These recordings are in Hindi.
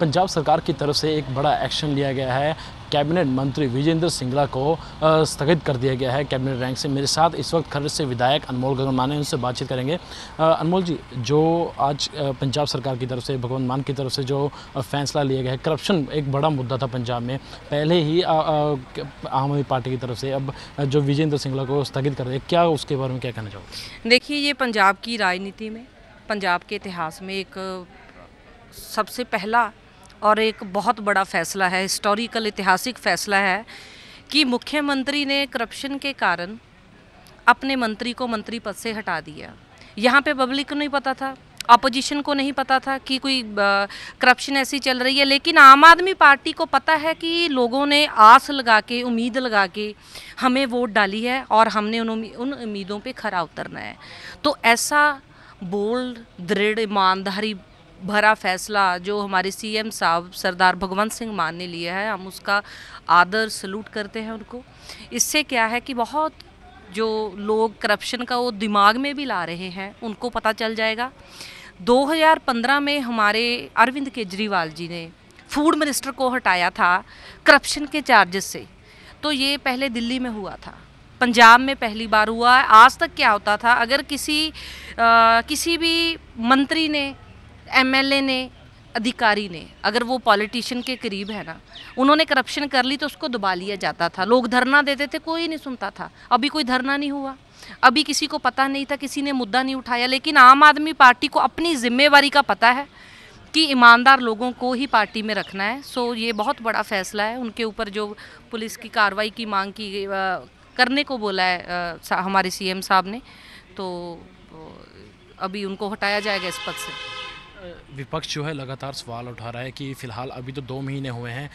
पंजाब सरकार की तरफ से एक बड़ा एक्शन लिया गया है कैबिनेट मंत्री विजेंद्र सिंगला को स्थगित कर दिया गया है कैबिनेट रैंक से मेरे साथ इस वक्त खरड़ से विधायक अनमोल गगन माने उनसे बातचीत करेंगे अनमोल जी जो आज पंजाब सरकार की तरफ से भगवंत मान की तरफ से जो फैसला लिया गया है करप्शन एक बड़ा मुद्दा था पंजाब में पहले ही आम आदमी पार्टी की तरफ से अब जो विजेंद्र सिंगला को स्थगित कर दिया क्या उसके बारे में क्या कहना चाहोगे देखिए ये पंजाब की राजनीति में पंजाब के इतिहास में एक सबसे पहला और एक बहुत बड़ा फैसला है हिस्टोरिकल ऐतिहासिक फैसला है कि मुख्यमंत्री ने करप्शन के कारण अपने मंत्री को मंत्री पद से हटा दिया यहाँ पे पब्लिक को नहीं पता था अपोजिशन को नहीं पता था कि कोई करप्शन ऐसी चल रही है लेकिन आम आदमी पार्टी को पता है कि लोगों ने आस लगा के उम्मीद लगा के हमें वोट डाली है और हमने उन उन उम्मीदों पे खरा उतरना है तो ऐसा बोल्ड दृढ़ ईमानदारी भरा फैसला जो हमारे सीएम साहब सरदार भगवंत सिंह मान ने लिया है हम उसका आदर सल्यूट करते हैं उनको इससे क्या है कि बहुत जो लोग करप्शन का वो दिमाग में भी ला रहे हैं उनको पता चल जाएगा 2015 में हमारे अरविंद केजरीवाल जी ने फूड मिनिस्टर को हटाया था करप्शन के चार्जेस से तो ये पहले दिल्ली में हुआ था पंजाब में पहली बार हुआ है आज तक क्या होता था अगर किसी आ, किसी भी मंत्री ने एमएलए ने अधिकारी ने अगर वो पॉलिटिशियन के करीब है ना उन्होंने करप्शन कर ली तो उसको दबा लिया जाता था लोग धरना देते थे कोई नहीं सुनता था अभी कोई धरना नहीं हुआ अभी किसी को पता नहीं था किसी ने मुद्दा नहीं उठाया लेकिन आम आदमी पार्टी को अपनी जिम्मेवारी का पता है कि ईमानदार लोगों को ही पार्टी में रखना है सो ये बहुत बड़ा फैसला है उनके ऊपर जो पुलिस की कार्रवाई की मांग की करने को बोला है हमारे सीएम साहब ने तो अभी उनको हटाया जाएगा इस पद से विपक्ष जो है लगातार सवाल उठा रहा है कि फिलहाल अभी तो दो महीने हुए हैं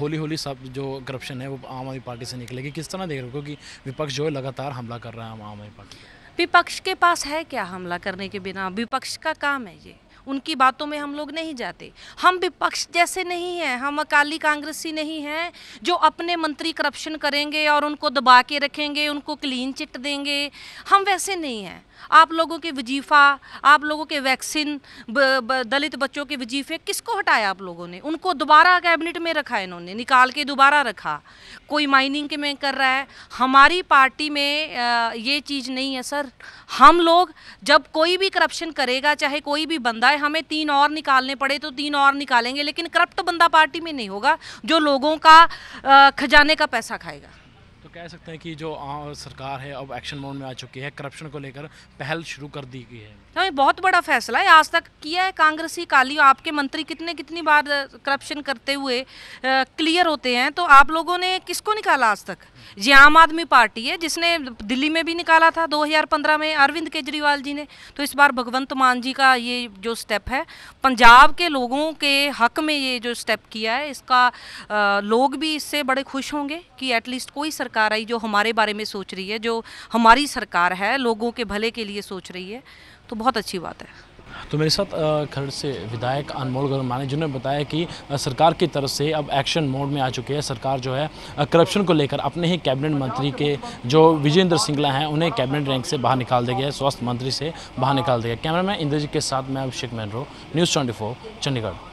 होली होली सब जो करप्शन है वो आम आदमी पार्टी से निकलेगी किस तरह देख रहे हो क्योंकि विपक्ष जो है लगातार हमला कर रहा है आम आदमी पार्टी विपक्ष के पास है क्या हमला करने के बिना विपक्ष का काम है ये उनकी बातों में हम लोग नहीं जाते हम विपक्ष जैसे नहीं हैं हम अकाली कांग्रेसी नहीं हैं जो अपने मंत्री करप्शन करेंगे और उनको दबा के रखेंगे उनको क्लीन चिट देंगे हम वैसे नहीं हैं आप लोगों के वजीफ़ा आप लोगों के वैक्सीन ब, ब, दलित बच्चों के वजीफ़े किसको हटाया आप लोगों ने उनको दोबारा कैबिनेट में रखा इन्होंने निकाल के दोबारा रखा कोई माइनिंग के में कर रहा है हमारी पार्टी में आ, ये चीज़ नहीं है सर हम लोग जब कोई भी करप्शन करेगा चाहे कोई भी बंदा है हमें तीन और निकालने पड़े तो तीन और निकालेंगे लेकिन करप्ट बंदा पार्टी में नहीं होगा जो लोगों का खजाने का पैसा खाएगा तो कह सकते हैं कि जो सरकार है अब एक्शन मोड में आ चुकी है करप्शन को लेकर पहल शुरू कर दी गई है तो ये बहुत बड़ा फैसला है आज तक किया है कांग्रेसी काली आपके मंत्री कितने कितनी बार करप्शन करते हुए आ, क्लियर होते हैं तो आप लोगों ने किसको निकाला आज तक ये आम आदमी पार्टी है जिसने दिल्ली में भी निकाला था 2015 में अरविंद केजरीवाल जी ने तो इस बार भगवंत मान जी का ये जो स्टेप है पंजाब के लोगों के हक में ये जो स्टेप किया है इसका आ, लोग भी इससे बड़े खुश होंगे कि एटलीस्ट कोई सरकार आई जो हमारे बारे में सोच रही है जो हमारी सरकार है लोगों के भले के लिए सोच रही है तो बहुत अच्छी बात है तो मेरे साथ खरड़ से विधायक अनमोल गर्माने जिन्होंने बताया कि सरकार की तरफ से अब एक्शन मोड में आ चुकी है सरकार जो है करप्शन को लेकर अपने ही कैबिनेट मंत्री के जो विजेंद्र सिंगला हैं उन्हें कैबिनेट रैंक से बाहर निकाल दिया गया स्वास्थ्य मंत्री से बाहर निकाल दिया गया कैमरा इंद्रजीत के साथ मैं अभिषेक मैनरो न्यूज़ ट्वेंटी चंडीगढ़